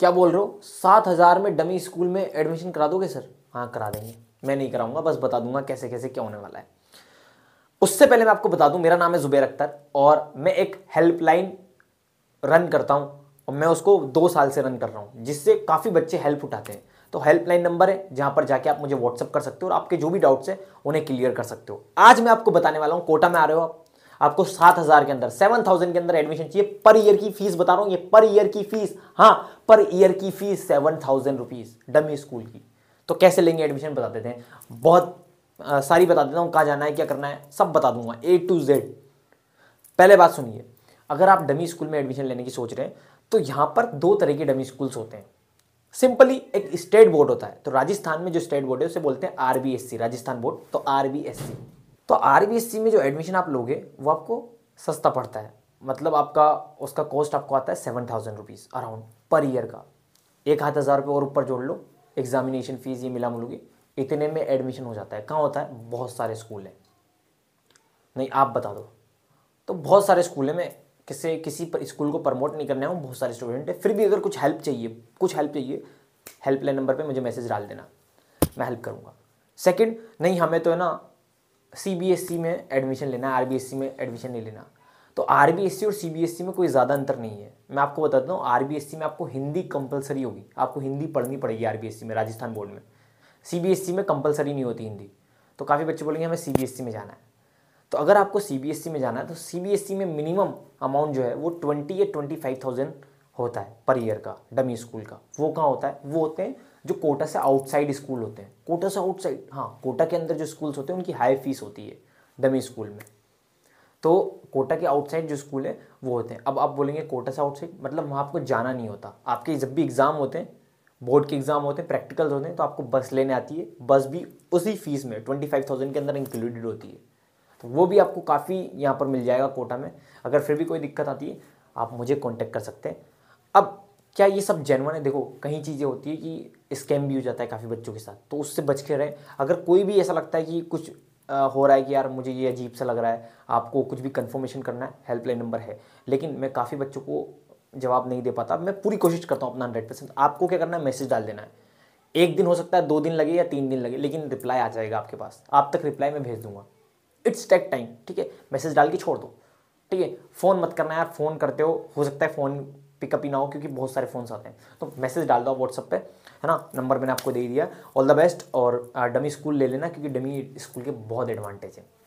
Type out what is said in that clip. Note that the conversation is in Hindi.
क्या बोल रहे हो सात हज़ार में डमी स्कूल में एडमिशन करा दोगे सर हाँ करा देंगे मैं नहीं कराऊंगा बस बता दूंगा कैसे कैसे क्या होने वाला है उससे पहले मैं आपको बता दूं मेरा नाम है जुबेर अख्तर और मैं एक हेल्पलाइन रन करता हूं और मैं उसको दो साल से रन कर रहा हूं जिससे काफ़ी बच्चे हेल्प उठाते हैं तो हेल्पलाइन नंबर है जहां पर जाके आप मुझे व्हाट्सअप कर सकते हो और आपके जो भी डाउट्स हैं उन्हें क्लियर कर सकते हो आज मैं आपको बताने वाला हूँ कोटा में आ रहे हो आप आपको सात हज़ार के अंदर सेवन थाउजेंड के अंदर एडमिशन चाहिए पर ईयर की फीस बता रहा हूँ ये पर ईयर की फीस हाँ पर ईयर की fees seven thousand rupees dummy school की तो कैसे लेंगे एडमिशन बता देते हैं बहुत आ, सारी बता देता हूँ कहाँ जाना है क्या करना है सब बता दूंगा ए टू जेड पहले बात सुनिए अगर आप डमी स्कूल में एडमिशन लेने की सोच रहे हैं तो यहाँ पर दो तरह के डमी स्कूल्स होते हैं सिंपली एक स्टेट बोर्ड होता है तो राजस्थान में जो स्टेट बोर्ड है उसे बोलते हैं आरबीएससी राजस्थान बोर्ड तो आरबीएससी तो आर में जो एडमिशन आप लोगे वो आपको सस्ता पड़ता है मतलब आपका उसका कॉस्ट आपको आता है seven thousand rupees around per year का एक हाथ हज़ार रुपये और ऊपर जोड़ लो एग्जामिनेशन फ़ीस ये मिला मुलूगी इतने में एडमिशन हो जाता है कहाँ होता है बहुत सारे स्कूल हैं नहीं आप बता दो तो बहुत सारे स्कूल हैं मैं किसी किसी स्कूल को प्रमोट नहीं करना हूँ बहुत सारे स्टूडेंट हैं फिर भी अगर कुछ हेल्प चाहिए कुछ हेल्प चाहिए हेल्पलाइन नंबर पर मुझे मैसेज डाल देना मैं हेल्प करूँगा सेकेंड नहीं हमें तो है ना सी में एडमिशन लेना है आर में एडमिशन नहीं लेना तो आर और सी में कोई ज़्यादा अंतर नहीं है मैं आपको बताता हूँ आर में आपको हिंदी कंपलसरी होगी आपको हिंदी पढ़नी पड़ेगी आर में राजस्थान बोर्ड में सी में कंपलसरी नहीं होती हिंदी तो काफ़ी बच्चे बोलेंगे हमें सी में जाना है तो अगर आपको सी में जाना है तो सी में मिनिमम अमाउंट जो है वो ट्वेंटी या ट्वेंटी फाइव थाउजेंड होता है पर ईयर का डमी स्कूल का वो कहाँ होता है वो होते हैं जो कोटा से आउटसाइड स्कूल होते हैं कोटा से आउटसाइड हाँ कोटा के अंदर जो स्कूल्स होते हैं उनकी हाई फीस होती है डमी स्कूल में तो कोटा के आउटसाइड जो स्कूल है वो होते हैं अब आप बोलेंगे कोटा से आउटसाइड मतलब वहाँ आपको जाना नहीं होता आपके जब भी एग्ज़ाम होते हैं बोर्ड के एग्ज़ाम होते हैं प्रैक्टिकल्स होते हैं तो आपको बस लेने आती है बस भी उसी फीस में ट्वेंटी फाइव थाउजेंड के अंदर इंक्लूडेड होती है तो वो भी आपको काफ़ी यहाँ पर मिल जाएगा कोटा में अगर फिर भी कोई दिक्कत आती है आप मुझे कॉन्टेक्ट कर सकते हैं अब क्या ये सब जेनवन है देखो कहीं चीज़ें होती है कि स्कैम भी हो जाता है काफ़ी बच्चों के साथ तो उससे बच के रहें अगर कोई भी ऐसा लगता है कि कुछ हो रहा है कि यार मुझे ये अजीब सा लग रहा है आपको कुछ भी कंफर्मेशन करना है हेल्पलाइन नंबर है लेकिन मैं काफ़ी बच्चों को जवाब नहीं दे पाता मैं पूरी कोशिश करता हूँ अपना हंड्रेड परसेंट आपको क्या करना है मैसेज डाल देना है एक दिन हो सकता है दो दिन लगे या तीन दिन लगे लेकिन रिप्लाई आ जाएगा आपके पास आप तक रिप्लाई मैं भेज दूंगा इट्स टेक टाइम ठीक है मैसेज डाल के छोड़ दो ठीक है फ़ोन मत करना यार फ़ोन करते हो हो सकता है फ़ोन पिकअप ही ना हो क्योंकि बहुत सारे फ़ोन्स आते हैं तो मैसेज डाल दो व्हाट्सअप पे है ना नंबर मैंने आपको दे दिया ऑल द बेस्ट और डमी स्कूल ले लेना क्योंकि डमी स्कूल के बहुत एडवांटेज है